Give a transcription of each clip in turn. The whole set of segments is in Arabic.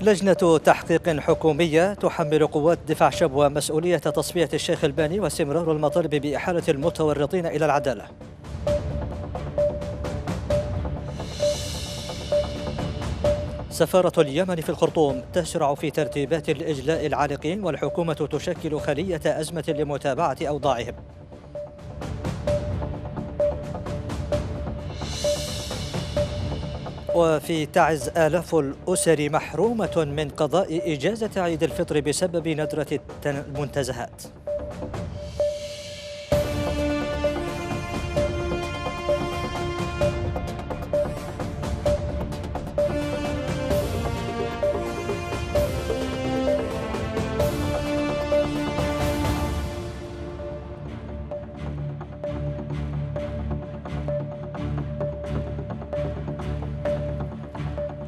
لجنة تحقيق حكومية تحمل قوات دفاع شبوة مسؤولية تصفية الشيخ الباني واستمرار المطالب بإحالة المتورطين إلى العدالة سفارة اليمن في الخرطوم تشرع في ترتيبات الإجلاء العالقين والحكومة تشكل خلية أزمة لمتابعة أوضاعهم وفي تعز آلاف الأسر محرومة من قضاء إجازة عيد الفطر بسبب ندرة المنتزهات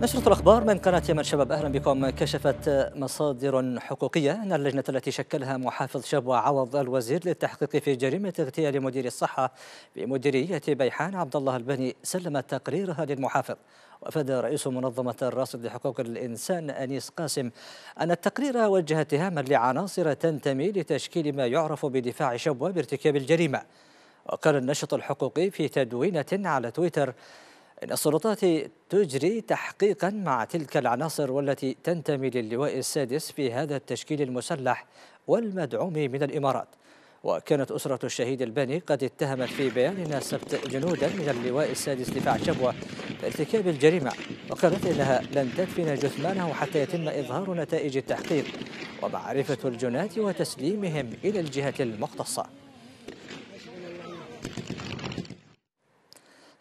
نشرة الأخبار من قناة يمن شباب أهلا بكم كشفت مصادر حقوقية أن اللجنة التي شكلها محافظ شبوة عوض الوزير للتحقيق في جريمة اغتيال مدير الصحة بمديرية بيحان عبد الله البني سلمت تقريرها للمحافظ وأفاد رئيس منظمة الراصد لحقوق الإنسان أنيس قاسم أن التقرير وجه اتهاما لعناصر تنتمي لتشكيل ما يعرف بدفاع شبوة بارتكاب الجريمة وقال النشط الحقوقي في تدوينة على تويتر إن السلطات تجري تحقيقا مع تلك العناصر والتي تنتمي للواء السادس في هذا التشكيل المسلح والمدعوم من الإمارات وكانت أسرة الشهيد الباني قد اتهمت في بياننا سبت جنودا من اللواء السادس دفاع شبوة بارتكاب الجريمة وقالت إنها لن تدفن جثمانه حتى يتم إظهار نتائج التحقيق ومعرفة الجنات وتسليمهم إلى الجهة المختصة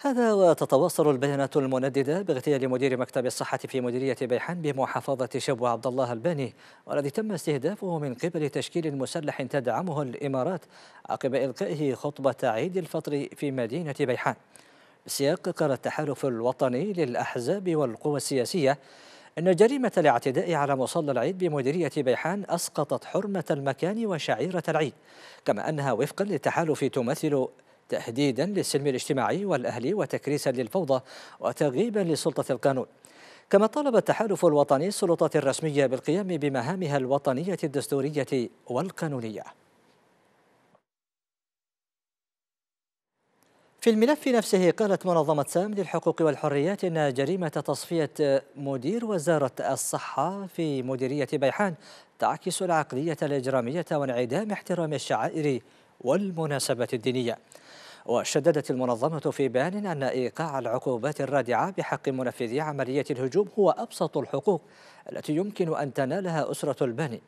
هذا وتتوصل البيانات المنددة باغتيال مدير مكتب الصحة في مديرية بيحان بمحافظة شبوة عبد الله الباني والذي تم استهدافه من قبل تشكيل مسلح تدعمه الإمارات عقب إلقائه خطبة عيد الفطر في مدينة بيحان سياق قال التحالف الوطني للأحزاب والقوى السياسية أن جريمة الاعتداء على مصلى العيد بمديرية بيحان أسقطت حرمة المكان وشعيرة العيد كما أنها وفقا للتحالف تمثل تهديدا للسلم الاجتماعي والأهلي وتكريسا للفوضى وتغييبا لسلطة القانون كما طالب التحالف الوطني السلطات الرسمية بالقيام بمهامها الوطنية الدستورية والقانونية في الملف نفسه قالت منظمة سام للحقوق والحريات إن جريمة تصفية مدير وزارة الصحة في مديرية بيحان تعكس العقلية الإجرامية وانعدام احترام الشعائر والمناسبة الدينية وشددت المنظمة في بيان أن إيقاع العقوبات الرادعة بحق منفذي عملية الهجوم هو أبسط الحقوق التي يمكن أن تنالها أسرة الباني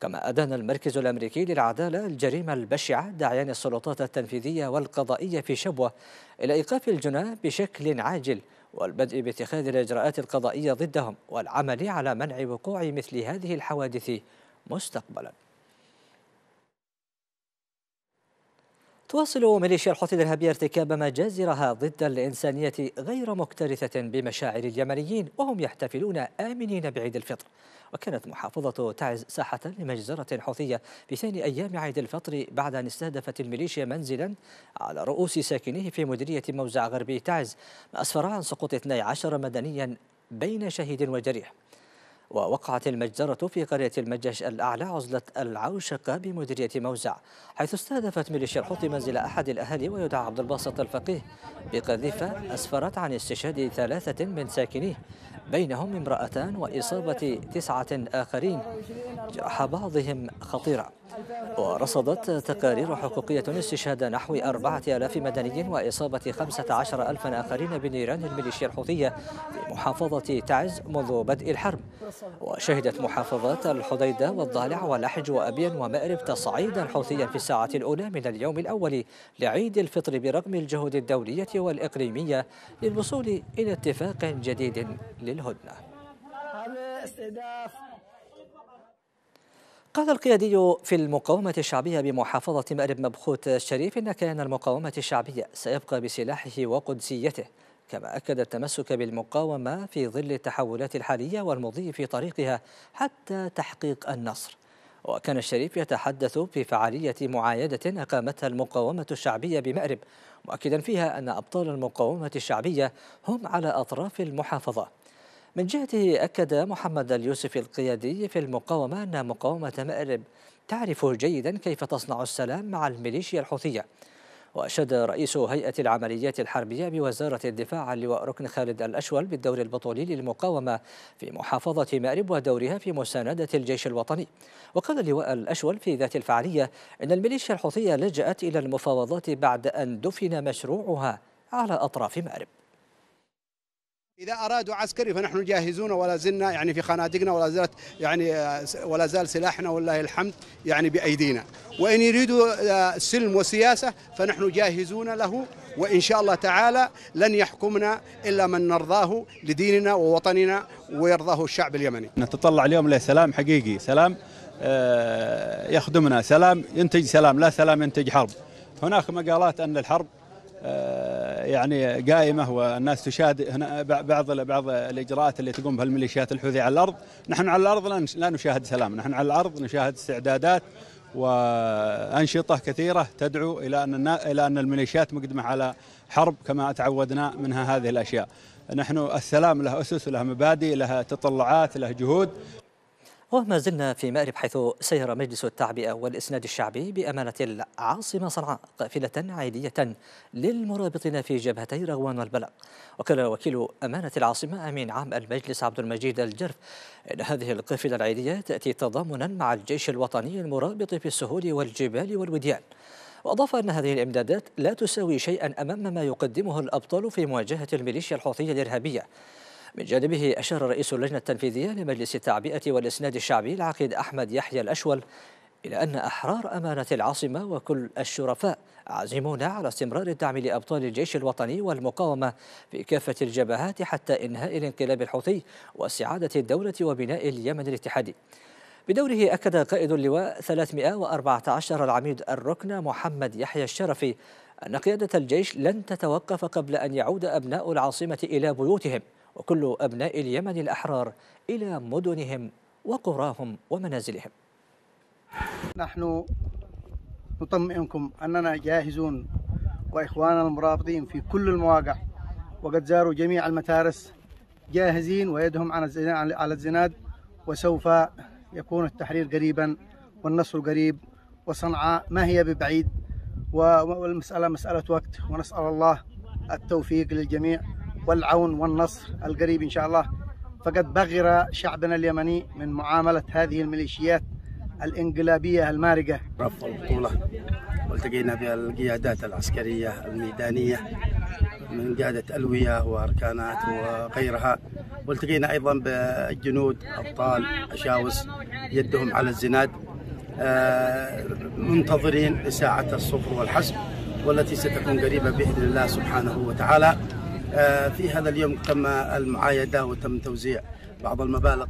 كما أدان المركز الأمريكي للعدالة الجريمة البشعة داعيان السلطات التنفيذية والقضائية في شبوة إلى إيقاف الجناة بشكل عاجل والبدء باتخاذ الإجراءات القضائية ضدهم والعمل على منع وقوع مثل هذه الحوادث مستقبلاً تواصل ميليشيا الحوثي الإرهابية ارتكاب مجازرها ضد الإنسانية غير مكترثة بمشاعر اليمنيين وهم يحتفلون آمنين بعيد الفطر وكانت محافظة تعز ساحة لمجزرة حوثية في ثاني أيام عيد الفطر بعد أن استهدفت الميليشيا منزلا على رؤوس ساكنيه في مديرية موزع غربي تعز ما أسفر عن سقوط 12 مدنيا بين شهيد وجريح ووقعت المجزرة في قرية المجش الأعلى عزلة العوشقة بمديرية موزع حيث استهدفت ميليشيا الحوثي منزل أحد الأهالي ويدعى عبد الباسط الفقيه بقذيفة أسفرت عن استشهاد ثلاثة من ساكنيه بينهم امرأتان وإصابة تسعة آخرين جرح بعضهم خطيرا ورصدت تقارير حقوقية استشهاد نحو أربعة آلاف مدني وإصابة خمسة عشر ألفا آخرين بنيران الميليشيا الحوثية في محافظة تعز منذ بدء الحرب وشهدت محافظات الحديدة والضالع ولحج وأبين ومأرب تصعيدا حوثيا في الساعة الأولى من اليوم الأول لعيد الفطر برغم الجهود الدولية والإقليمية للوصول إلى اتفاق جديد لل الهدنة قال القيادي في المقاومة الشعبية بمحافظة مأرب مبخوت الشريف إن كيان المقاومة الشعبية سيبقى بسلاحه وقدسيته كما أكد التمسك بالمقاومة في ظل التحولات الحالية والمضي في طريقها حتى تحقيق النصر وكان الشريف يتحدث في فعالية معايدة أقامتها المقاومة الشعبية بمأرب مؤكدا فيها أن أبطال المقاومة الشعبية هم على أطراف المحافظة من جهته أكد محمد اليوسف القيادي في المقاومة أن مقاومة مأرب تعرف جيدا كيف تصنع السلام مع الميليشيا الحوثية وأشاد رئيس هيئة العمليات الحربية بوزارة الدفاع اللواء ركن خالد الأشول بالدور البطولي للمقاومة في محافظة مأرب ودورها في مساندة الجيش الوطني وقال اللواء الأشول في ذات الفعالية إن الميليشيا الحوثية لجأت إلى المفاوضات بعد أن دفن مشروعها على أطراف مأرب إذا أرادوا عسكري فنحن جاهزون ولا زلنا يعني في خنادقنا ولا زالت يعني آه، ولا زال سلاحنا والله الحمد يعني بأيدينا وإن يريدوا آه، سلم وسياسة فنحن جاهزون له وإن شاء الله تعالى لن يحكمنا إلا من نرضاه لديننا ووطننا ويرضاه الشعب اليمني نتطلع اليوم لسلام حقيقي سلام آه، يخدمنا سلام ينتج سلام لا سلام ينتج حرب هناك مقالات أن الحرب آه، يعني قائمه والناس تشاهد هنا بعض بعض الاجراءات اللي تقوم بها الميليشيات الحوثي على الارض، نحن على الارض لا نشاهد سلام، نحن على الارض نشاهد استعدادات وانشطه كثيره تدعو الى ان الى ان الميليشيات مقدمه على حرب كما تعودنا منها هذه الاشياء. نحن السلام له اسس له مبادئ له تطلعات له جهود وما زلنا في مأرب حيث سير مجلس التعبئة والإسناد الشعبي بأمانة العاصمة صنعاء قافلة عادية للمرابطين في جبهتي رغوان والبلق وقال وكيل أمانة العاصمة أمين عام المجلس عبد المجيد الجرف إن هذه القافلة العادية تأتي تضامنا مع الجيش الوطني المرابط في السهول والجبال والوديان وأضاف أن هذه الإمدادات لا تساوي شيئا أمام ما يقدمه الأبطال في مواجهة الميليشيا الحوثية الإرهابية من جانبه أشار رئيس اللجنة التنفيذية لمجلس التعبئة والإسناد الشعبي العقيد أحمد يحيى الأشول إلى أن أحرار أمانة العاصمة وكل الشرفاء عازمون على استمرار الدعم لأبطال الجيش الوطني والمقاومة في كافة الجبهات حتى إنهاء الانقلاب الحوثي واستعادة الدولة وبناء اليمن الاتحادي بدوره أكد قائد اللواء 314 العميد الركن محمد يحيى الشرفي أن قيادة الجيش لن تتوقف قبل أن يعود أبناء العاصمة إلى بيوتهم وكل أبناء اليمن الأحرار إلى مدنهم وقراهم ومنازلهم نحن نطمئنكم أننا جاهزون وإخواننا المرابطين في كل المواقع وقد زاروا جميع المتارس جاهزين ويدهم على الزناد وسوف يكون التحرير قريبا والنصر قريب وصنعاء ما هي ببعيد والمسألة مسألة وقت ونسأل الله التوفيق للجميع والعون والنصر القريب إن شاء الله فقد بغر شعبنا اليمني من معاملة هذه الميليشيات الإنقلابية المارقة رفع البطولة والتقينا بالقيادات العسكرية الميدانية من قيادة ألوية وأركانات وغيرها والتقينا أيضا بالجنود أبطال أشاوس يدهم على الزناد آه، منتظرين ساعة الصفر والحسم والتي ستكون قريبة بإذن الله سبحانه وتعالى آه، في هذا اليوم تم المعايدة وتم توزيع بعض المبالغ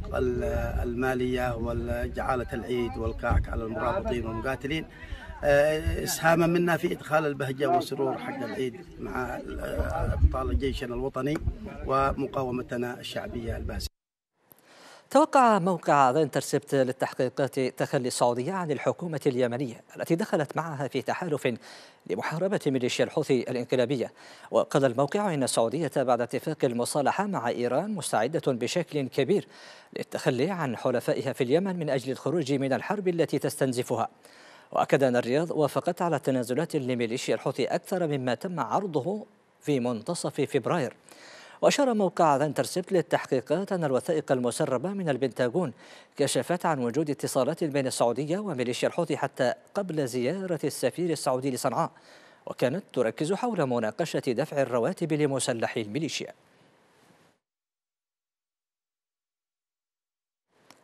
المالية وجعالة العيد والكعك على المرابطين والمقاتلين آه، اسهاما منا في ادخال البهجه والسرور حق العيد مع آه، ابطال جيشنا الوطني ومقاومتنا الشعبيه الباسله توقع موقع انترسبت للتحقيقات تخلي السعودية عن الحكومة اليمنية التي دخلت معها في تحالف لمحاربة ميليشيا الحوثي الانقلابية وقال الموقع إن السعودية بعد اتفاق المصالحة مع إيران مستعدة بشكل كبير للتخلي عن حلفائها في اليمن من أجل الخروج من الحرب التي تستنزفها وأكد أن الرياض وافقت على تنازلات لميليشيا الحوثي أكثر مما تم عرضه في منتصف فبراير وأشار موقع ذا انترسبت للتحقيقات أن الوثائق المسربة من البنتاغون كشفت عن وجود اتصالات بين السعودية وميليشيا الحوثي حتى قبل زيارة السفير السعودي لصنعاء وكانت تركز حول مناقشة دفع الرواتب لمسلحي الميليشيا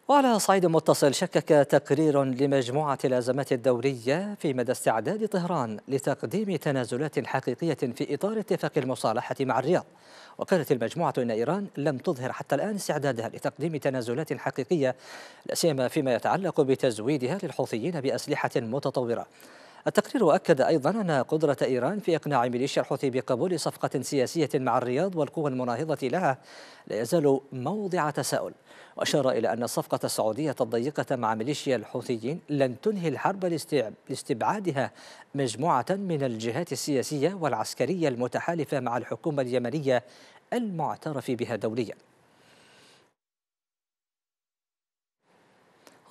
وعلى صعيد متصل شكك تقرير لمجموعة الأزمات الدولية في مدى استعداد طهران لتقديم تنازلات حقيقية في إطار اتفاق المصالحة مع الرياض وقالت المجموعة أن إيران لم تظهر حتى الآن استعدادها لتقديم تنازلات حقيقية لا سيما فيما يتعلق بتزويدها للحوثيين بأسلحة متطورة التقرير أكد أيضا أن قدرة إيران في إقناع ميليشيا الحوثي بقبول صفقة سياسية مع الرياض والقوى المناهضة لها لا يزال موضع تساؤل وأشار إلى أن الصفقة السعودية الضيقة مع ميليشيا الحوثيين لن تنهي الحرب لاستبعادها مجموعة من الجهات السياسية والعسكرية المتحالفة مع الحكومة اليمنية المعترف بها دولياً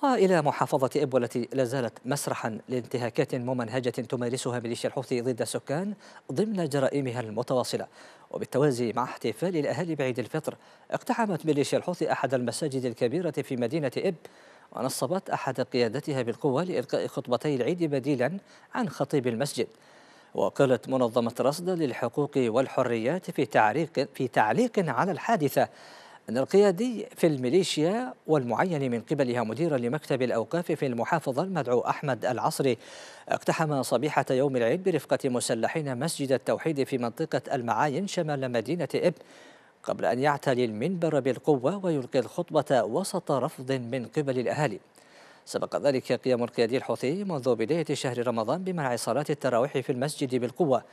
وإلى محافظة إب التي لا زالت مسرحا لانتهاكات ممنهجة تمارسها ميليشيا الحوثي ضد السكان ضمن جرائمها المتواصلة وبالتوازي مع احتفال الأهالي بعيد الفطر اقتحمت ميليشيا الحوثي أحد المساجد الكبيرة في مدينة إب ونصبت أحد قيادتها بالقوة لإلقاء خطبتي العيد بديلا عن خطيب المسجد وقالت منظمة رصد للحقوق والحريات في تعليق, في تعليق على الحادثة أن القيادي في الميليشيا والمعين من قبلها مديرا لمكتب الأوقاف في المحافظة المدعو أحمد العصري اقتحم صبيحة يوم العيد برفقة مسلحين مسجد التوحيد في منطقة المعاين شمال مدينة إب قبل أن يعتلي المنبر بالقوة ويلقي الخطبة وسط رفض من قبل الأهالي سبق ذلك قيام القيادي الحوثي منذ بداية شهر رمضان بمنع صلاة التراويح في المسجد بالقوة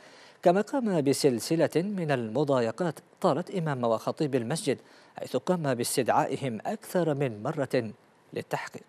كما قام بسلسلة من المضايقات طالت إمام وخطيب المسجد حيث قام باستدعائهم أكثر من مرة للتحقيق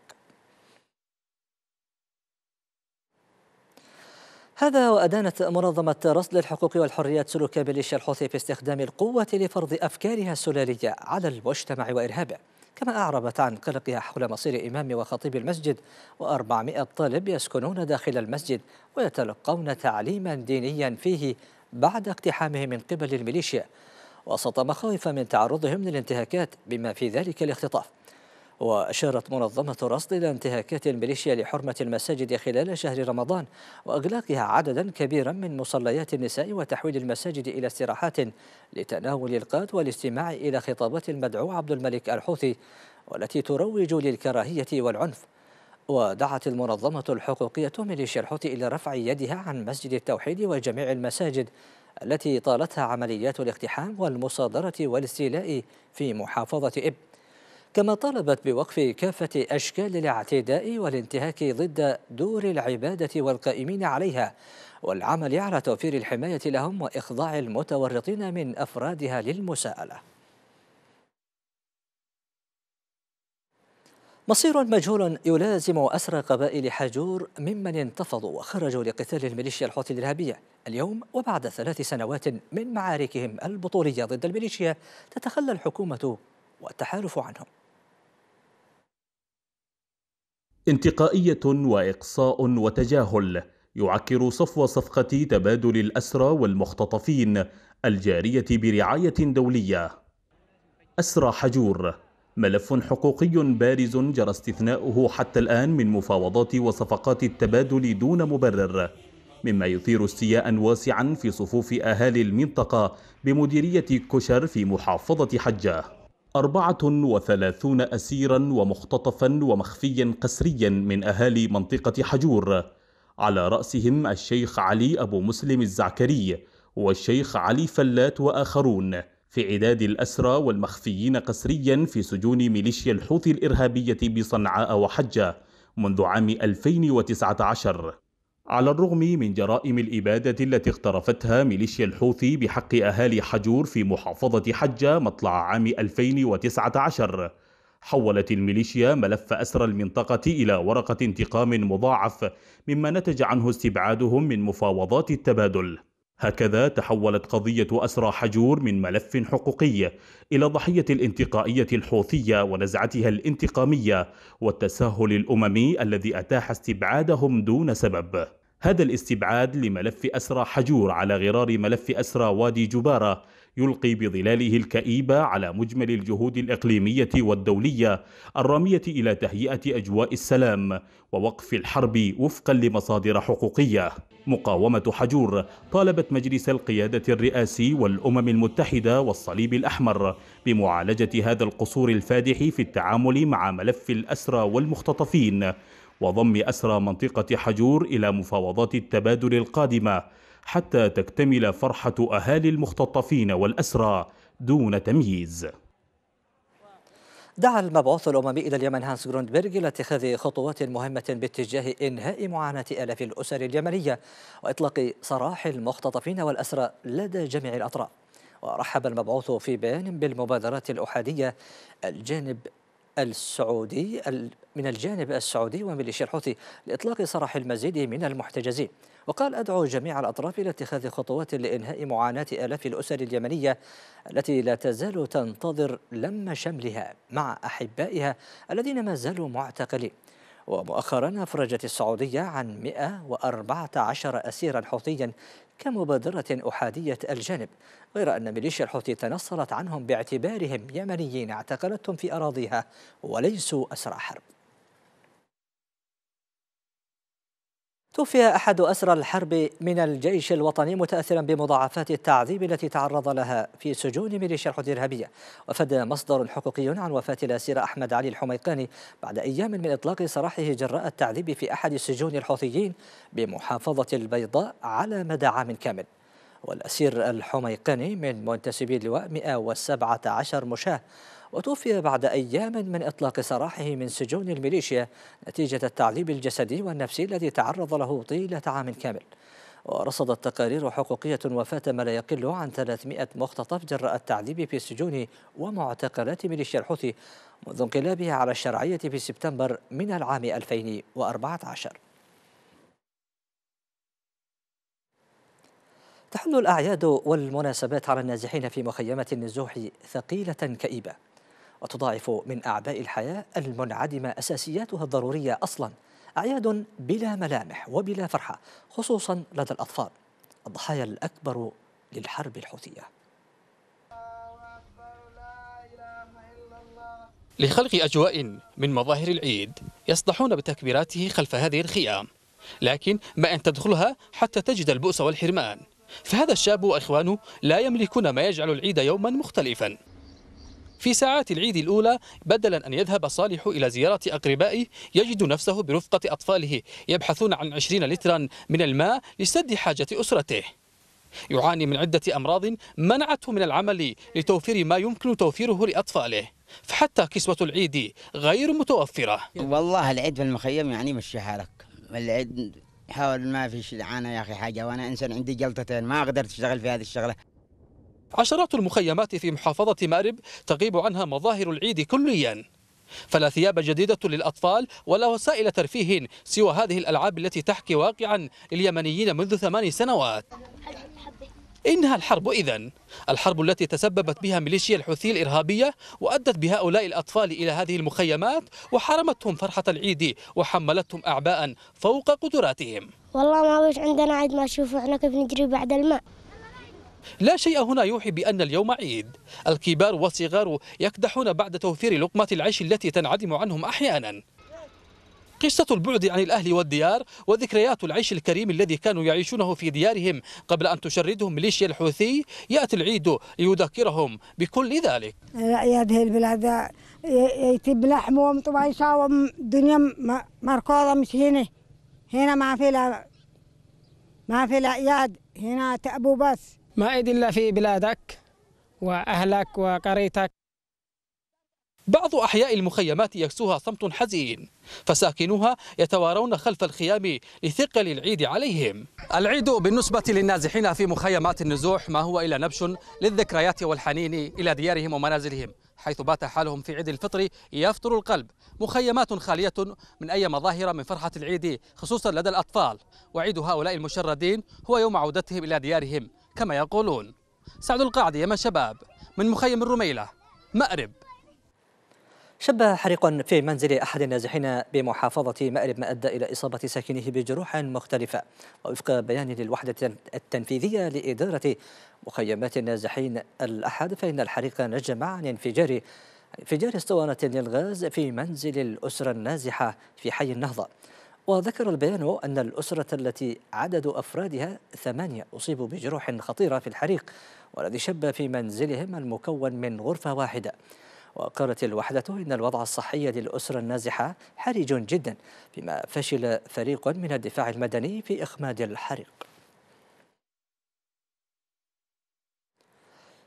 هذا وأدانت منظمة رصد الحقوق والحريات سلوك ميليشيا الحوثي في استخدام القوة لفرض أفكارها السلالية على المجتمع وإرهابه كما أعربت عن قلقها حول مصير إمام وخطيب المسجد و400 طالب يسكنون داخل المسجد ويتلقون تعليما دينيا فيه بعد اقتحامه من قبل الميليشيا وسط مخاوف من تعرضهم للانتهاكات بما في ذلك الاختطاف وأشارت منظمة رصد إلى انتهاكات الميليشيا لحرمة المساجد خلال شهر رمضان وأغلاقها عددا كبيرا من مصليات النساء وتحويل المساجد إلى استراحات لتناول القاد والاستماع إلى خطابات المدعو عبد الملك الحوثي والتي تروج للكراهية والعنف ودعت المنظمة الحقوقية ميليشيا الحوثي إلى رفع يدها عن مسجد التوحيد وجميع المساجد التي طالتها عمليات الاقتحام والمصادرة والاستيلاء في محافظة إب كما طالبت بوقف كافة أشكال الاعتداء والانتهاك ضد دور العبادة والقائمين عليها والعمل على توفير الحماية لهم وإخضاع المتورطين من أفرادها للمساءلة مصير مجهول يلازم أسرى قبائل حجور ممن انتفضوا وخرجوا لقتال الميليشيا الحوثي الإرهابية اليوم وبعد ثلاث سنوات من معاركهم البطولية ضد الميليشيا تتخلى الحكومة والتحالف عنهم انتقائية وإقصاء وتجاهل يعكر صفو صفقة تبادل الأسرى والمختطفين الجارية برعاية دولية أسرى حجور ملف حقوقي بارز جرى استثناؤه حتى الآن من مفاوضات وصفقات التبادل دون مبرر مما يثير استياء واسعا في صفوف أهالي المنطقة بمديرية كشر في محافظة حجة أربعة وثلاثون أسيرا ومختطفا ومخفيا قسريا من أهالي منطقة حجور على رأسهم الشيخ علي أبو مسلم الزعكري والشيخ علي فلات وآخرون في عداد الأسرى والمخفيين قسريا في سجون ميليشيا الحوثي الإرهابية بصنعاء وحجة منذ عام 2019 على الرغم من جرائم الإبادة التي اقترفتها ميليشيا الحوثي بحق أهالي حجور في محافظة حجة مطلع عام 2019 حولت الميليشيا ملف أسر المنطقة إلى ورقة انتقام مضاعف مما نتج عنه استبعادهم من مفاوضات التبادل هكذا تحولت قضية أسرى حجور من ملف حقوقي إلى ضحية الانتقائية الحوثية ونزعتها الانتقامية والتساهل الأممي الذي أتاح استبعادهم دون سبب هذا الاستبعاد لملف أسرى حجور على غرار ملف أسرى وادي جبارة يلقي بظلاله الكئيبة على مجمل الجهود الإقليمية والدولية الرامية إلى تهيئة أجواء السلام ووقف الحرب وفقا لمصادر حقوقية مقاومة حجور طالبت مجلس القيادة الرئاسي والأمم المتحدة والصليب الأحمر بمعالجة هذا القصور الفادح في التعامل مع ملف الأسرى والمختطفين وضم أسرى منطقة حجور إلى مفاوضات التبادل القادمة حتى تكتمل فرحة أهالي المختطفين والأسرى دون تمييز دعا المبعوث الأممي إلى اليمن هانس جروندبرغ إلى اتخاذ خطوات مهمة باتجاه إنهاء معاناة آلاف الأسر اليمنية وإطلاق سراح المختطفين والأسرى لدى جميع الأطراف ورحب المبعوث في بيان بالمبادرات الأحادية الجانب السعودي من الجانب السعودي وميليشيا الحوثي لإطلاق سراح المزيد من المحتجزين وقال أدعو جميع الأطراف إلى اتخاذ خطوات لإنهاء معاناة آلاف الأسر اليمنية التي لا تزال تنتظر لم شملها مع أحبائها الذين ما زالوا معتقلين ومؤخرا أفرجت السعودية عن 114 أسيرا حوثيا كمبادرة أحادية الجانب غير أن ميليشيا الحوثي تنصلت عنهم باعتبارهم يمنيين اعتقلتهم في أراضيها وليسوا أسرى حرب توفي أحد أسرى الحرب من الجيش الوطني متأثرا بمضاعفات التعذيب التي تعرض لها في سجون ميليشيا الحوثي الإرهابية وفد مصدر حقوقي عن وفاة الأسير أحمد علي الحميقاني بعد أيام من إطلاق سراحه جراء التعذيب في أحد سجون الحوثيين بمحافظة البيضاء على مدى عام كامل والأسير الحميقاني من منتسبي اللواء 117 مشاة وتوفي بعد أيام من إطلاق سراحه من سجون الميليشيا نتيجة التعذيب الجسدي والنفسي الذي تعرض له طيلة عام كامل ورصدت تقارير حقوقية وفاة ما لا يقل عن 300 مختطف جراء التعذيب في سجون ومعتقلات ميليشيا الحوثي منذ انقلابها على الشرعية في سبتمبر من العام 2014 تحل الأعياد والمناسبات على النازحين في مخيمة النزوح ثقيلة كئيبة وتضاعف من أعباء الحياة المنعدمة أساسياتها الضرورية أصلا أعياد بلا ملامح وبلا فرحة خصوصا لدى الأطفال الضحايا الأكبر للحرب الحوثية لخلق أجواء من مظاهر العيد يصدحون بتكبيراته خلف هذه الخيام لكن ما أن تدخلها حتى تجد البؤس والحرمان فهذا الشاب وإخوانه لا يملكون ما يجعل العيد يوما مختلفا في ساعات العيد الأولى بدلا أن يذهب صالح إلى زيارة أقربائه يجد نفسه برفقة أطفاله يبحثون عن 20 لترا من الماء لسد حاجة أسرته يعاني من عدة أمراض منعته من العمل لتوفير ما يمكن توفيره لأطفاله فحتى كسوة العيد غير متوفرة والله العيد في المخيم يعني مشي حالك العيد حاول ما فيش شيء يا أخي حاجة وأنا إنسان عندي جلطتين ما أقدر أشتغل في هذه الشغلة عشرات المخيمات في محافظة مأرب تغيب عنها مظاهر العيد كليا فلا ثياب جديدة للأطفال ولا وسائل ترفيه سوى هذه الألعاب التي تحكي واقعا اليمنيين منذ ثمان سنوات إنها الحرب إذا الحرب التي تسببت بها ميليشيا الحوثي الإرهابية وأدت بهؤلاء الأطفال إلى هذه المخيمات وحرمتهم فرحة العيد وحملتهم أعباء فوق قدراتهم والله ما بيش عندنا عيد ما شوفوا احنا كيف نجري بعد الماء لا شيء هنا يوحي بأن اليوم عيد الكبار والصغار يكدحون بعد توفير لقمة العيش التي تنعدم عنهم أحيانا قصة البعد عن الأهل والديار وذكريات العيش الكريم الذي كانوا يعيشونه في ديارهم قبل أن تشردهم ميليشيا الحوثي يأتي العيد ليذكرهم بكل ذلك يا هذه البلاد يتب لحمهم طبعا يساوم الدنيا مركوضة مش هنا هنا ما في لا ما في لا هنا تأبو بس ما إلا في بلادك وأهلك وقريتك بعض أحياء المخيمات يكسوها صمت حزين فساكنوها يتوارون خلف الخيام لثقل العيد عليهم العيد بالنسبة للنازحين في مخيمات النزوح ما هو إلا نبش للذكريات والحنين إلى ديارهم ومنازلهم حيث بات حالهم في عيد الفطر يفطر القلب مخيمات خالية من أي مظاهر من فرحة العيد خصوصا لدى الأطفال وعيد هؤلاء المشردين هو يوم عودتهم إلى ديارهم كما يقولون سعد القاعدة يا شباب من مخيم الرميلة مأرب شب حريق في منزل أحد النازحين بمحافظة مأرب ما أدى إلى إصابة ساكنه بجروح مختلفة وفق بيان للوحدة التنفيذية لإدارة مخيمات النازحين الأحد فإن الحريق نجم عن انفجار انفجار اسطوانة للغاز في منزل الأسرة النازحة في حي النهضة وذكر البيان أن الأسرة التي عدد أفرادها ثمانية أصيبوا بجروح خطيرة في الحريق والذي شب في منزلهم المكون من غرفة واحدة وقالت الوحدة إن الوضع الصحي للأسرة النازحة حرج جدا فيما فشل فريق من الدفاع المدني في إخماد الحريق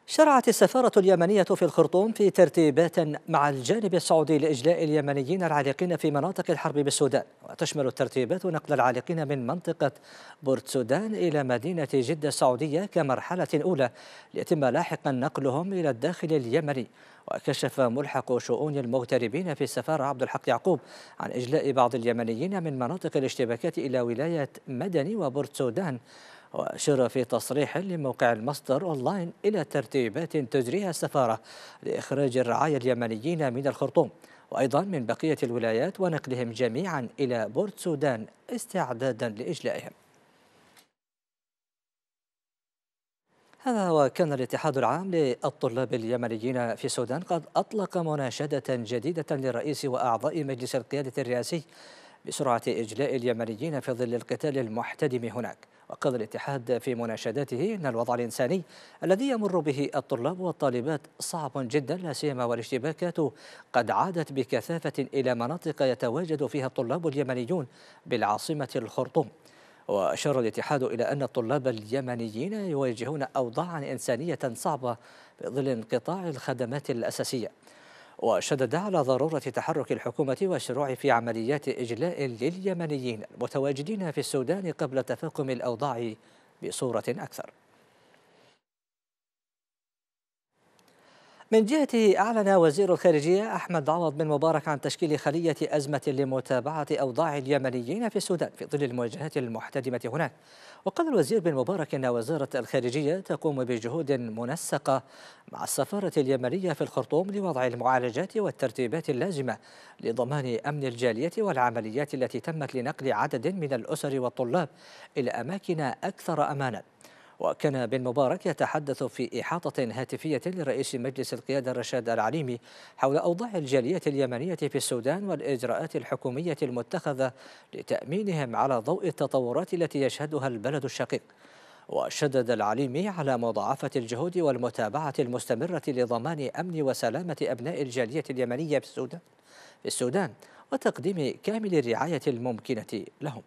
شرعت السفارة اليمنية في الخرطوم في ترتيبات مع الجانب السعودي لإجلاء اليمنيين العالقين في مناطق الحرب بالسودان وتشمل الترتيبات نقل العالقين من منطقة بورت سودان إلى مدينة جدة السعودية كمرحلة أولى ليتم لاحقا نقلهم إلى الداخل اليمني وكشف ملحق شؤون المغتربين في السفارة عبد الحق يعقوب عن إجلاء بعض اليمنيين من مناطق الاشتباكات إلى ولاية مدني وبورت سودان وأشار في تصريح لموقع المصدر أونلاين إلى ترتيبات تجريها السفارة لإخراج الرعايا اليمنيين من الخرطوم وأيضا من بقية الولايات ونقلهم جميعا إلى بورت سودان استعدادا لإجلائهم هذا وكان الاتحاد العام للطلاب اليمنيين في السودان قد أطلق مناشدة جديدة للرئيس وأعضاء مجلس القيادة الرئاسي بسرعة إجلاء اليمنيين في ظل القتال المحتدم هناك وقال الاتحاد في مناشداته أن الوضع الإنساني الذي يمر به الطلاب والطالبات صعب جدا لا سيما والاشتباكات قد عادت بكثافة إلى مناطق يتواجد فيها الطلاب اليمنيون بالعاصمة الخرطوم وأشار الاتحاد إلى أن الطلاب اليمنيين يواجهون أوضاعا إنسانية صعبة في ظل انقطاع الخدمات الأساسية وشدد على ضرورة تحرك الحكومة والشروع في عمليات إجلاء لليمنيين المتواجدين في السودان قبل تفاقم الأوضاع بصورة أكثر من جهته أعلن وزير الخارجية أحمد عوض بن مبارك عن تشكيل خلية أزمة لمتابعة أوضاع اليمنيين في السودان في ظل المواجهات المحتدمة هناك وقال الوزير بن مبارك أن وزارة الخارجية تقوم بجهود منسقة مع السفارة اليمنية في الخرطوم لوضع المعالجات والترتيبات اللازمة لضمان أمن الجالية والعمليات التي تمت لنقل عدد من الأسر والطلاب إلى أماكن أكثر أماناً وكان بن مبارك يتحدث في إحاطة هاتفية لرئيس مجلس القيادة رشاد العليمي حول أوضاع الجالية اليمنية في السودان والإجراءات الحكومية المتخذة لتأمينهم على ضوء التطورات التي يشهدها البلد الشقيق وشدد العليمي على مضاعفة الجهود والمتابعة المستمرة لضمان أمن وسلامة أبناء الجالية اليمنية في السودان, في السودان وتقديم كامل الرعاية الممكنة لهم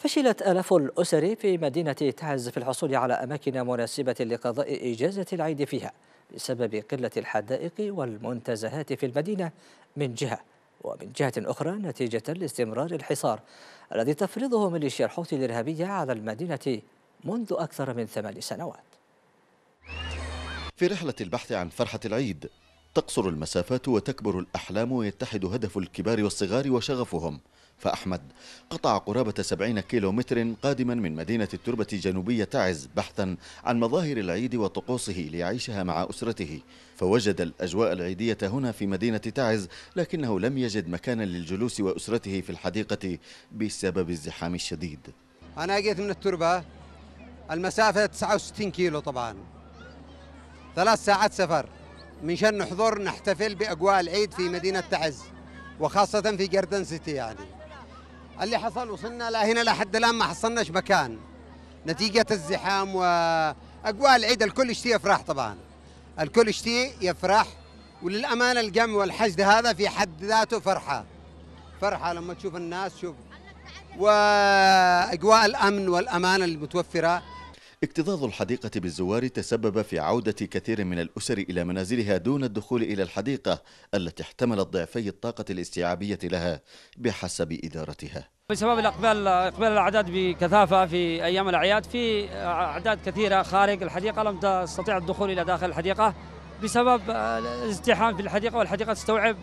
فشلت آلاف الأسر في مدينة تعز في الحصول على أماكن مناسبة لقضاء إجازة العيد فيها بسبب قلة الحدائق والمنتزهات في المدينة من جهة ومن جهة أخرى نتيجة لاستمرار الحصار الذي تفرضه ميليشيا الحوثي الإرهابية على المدينة منذ أكثر من ثمان سنوات في رحلة البحث عن فرحة العيد تقصر المسافات وتكبر الأحلام ويتحد هدف الكبار والصغار وشغفهم فأحمد قطع قرابة 70 كيلو متر قادما من مدينة التربة جنوبية تعز بحثا عن مظاهر العيد وطقوسه ليعيشها مع أسرته فوجد الأجواء العيدية هنا في مدينة تعز لكنه لم يجد مكانا للجلوس وأسرته في الحديقة بسبب الزحام الشديد أنا جيت من التربة المسافة 69 كيلو طبعا ثلاث ساعات سفر من شان نحضر نحتفل باجواء العيد في مدينه تعز وخاصه في جردن سيتي يعني اللي حصل وصلنا لا هنا لحد الان ما حصلناش مكان نتيجه الزحام واجواء العيد الكل يشتي يفرح طبعا الكل يشتي يفرح وللامانه الجمع والحشد هذا في حد ذاته فرحه فرحه لما تشوف الناس شوف واجواء الامن والامان المتوفره اكتظاظ الحديقة بالزوار تسبب في عودة كثير من الأسر إلى منازلها دون الدخول إلى الحديقة التي احتملت ضعفي الطاقة الاستيعابية لها بحسب إدارتها بسبب الإقبال إقبال الأعداد بكثافة في أيام الأعياد في أعداد كثيرة خارج الحديقة لم تستطيع الدخول إلى داخل الحديقة بسبب الازدحام في الحديقة والحديقة تستوعب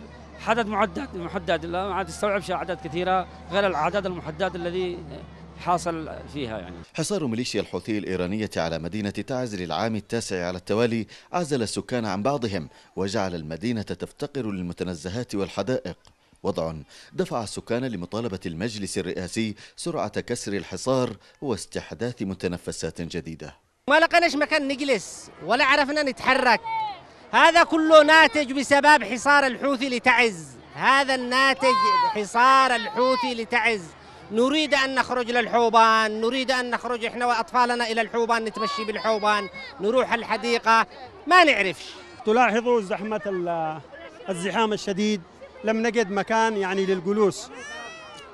عدد معدد محدد لا عاد تستوعب اعداد كثيره غير الاعداد المحدد الذي حاصل فيها يعني حصار ميليشيا الحوثي الإيرانية على مدينة تعز للعام التاسع على التوالي عزل السكان عن بعضهم وجعل المدينة تفتقر للمتنزهات والحدائق وضع دفع السكان لمطالبة المجلس الرئاسي سرعة كسر الحصار واستحداث متنفسات جديدة ما لقناش مكان نجلس ولا عرفنا نتحرك هذا كله ناتج بسبب حصار الحوثي لتعز هذا الناتج حصار الحوثي لتعز نريد أن نخرج للحوبان نريد أن نخرج إحنا وأطفالنا إلى الحوبان نتمشي بالحوبان نروح الحديقة ما نعرفش تلاحظوا زحمة الزحام الشديد لم نجد مكان يعني للجلوس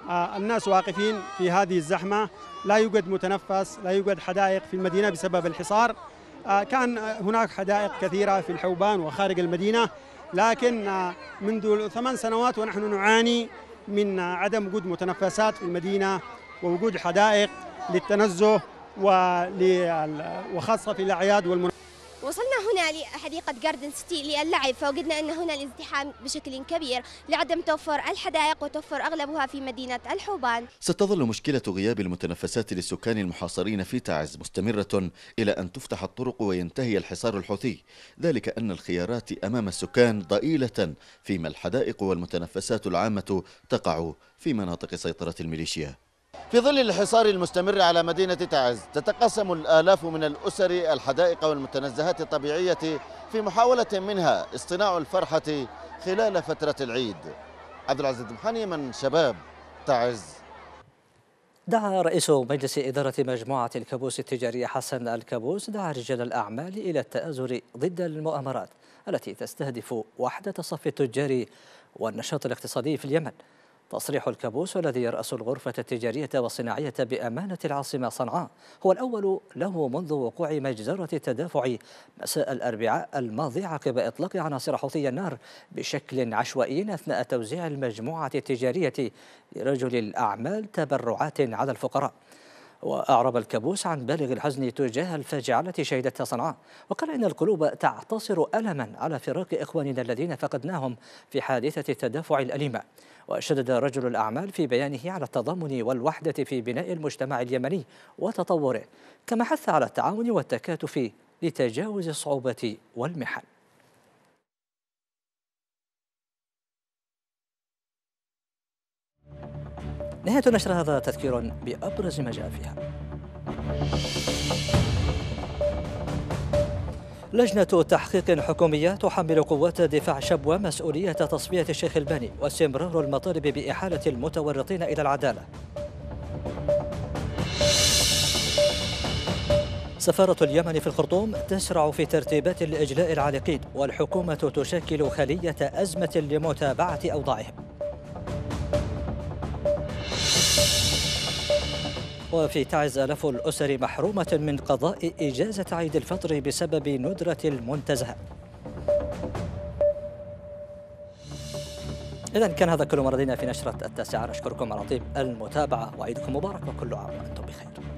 آه، الناس واقفين في هذه الزحمة لا يوجد متنفس لا يوجد حدائق في المدينة بسبب الحصار آه، كان هناك حدائق كثيرة في الحوبان وخارج المدينة لكن آه، منذ ثمان سنوات ونحن نعاني من عدم وجود متنفسات في المدينة ووجود حدائق للتنزه وخاصة في الأعياد والمناسبات وصلنا هنا لحديقة جاردن سيتي للعب فوجدنا أن هنا الازدحام بشكل كبير لعدم توفر الحدائق وتوفر أغلبها في مدينة الحوبان ستظل مشكلة غياب المتنفسات للسكان المحاصرين في تعز مستمرة إلى أن تفتح الطرق وينتهي الحصار الحوثي ذلك أن الخيارات أمام السكان ضئيلة فيما الحدائق والمتنفسات العامة تقع في مناطق سيطرة الميليشيا في ظل الحصار المستمر على مدينة تعز تتقاسم الآلاف من الأسر الحدائق والمتنزهات الطبيعية في محاولة منها اصطناع الفرحة خلال فترة العيد عبد العزيز محني من شباب تعز دعا رئيس مجلس إدارة مجموعة الكابوس التجارية حسن الكابوس دعا رجال الأعمال إلى التآزر ضد المؤامرات التي تستهدف وحدة صف التجاري والنشاط الاقتصادي في اليمن تصريح الكابوس الذي يرأس الغرفة التجارية والصناعية بأمانة العاصمة صنعاء هو الأول له منذ وقوع مجزرة التدافع مساء الأربعاء الماضي عقب إطلاق عناصر حوثي النار بشكل عشوائي أثناء توزيع المجموعة التجارية لرجل الأعمال تبرعات على الفقراء وأعرب الكابوس عن بالغ الحزن تجاه الفاجعة التي شهدتها صنعاء وقال إن القلوب تعتصر ألما على فراق إخواننا الذين فقدناهم في حادثة التدافع الأليمة وشدد رجل الأعمال في بيانه على التضامن والوحدة في بناء المجتمع اليمني وتطوره كما حث على التعاون والتكاتف لتجاوز الصعوبة والمحن نهاية نشر هذا تذكير بأبرز ما جاء فيها لجنة تحقيق حكومية تحمل قوات دفاع شبوة مسؤولية تصفية الشيخ الباني واستمرار المطالب بإحالة المتورطين إلى العدالة سفارة اليمن في الخرطوم تسرع في ترتيبات لإجلاء العالقين والحكومة تشكل خلية أزمة لمتابعة أوضاعهم وفي تعز ألف الأسر محرومة من قضاء إجازة عيد الفطر بسبب ندرة المنتزه إذا كان هذا كل ما لدينا في نشرة التاسعة نشكركم على طيب المتابعة وعيدكم مبارك وكل عام وأنتم بخير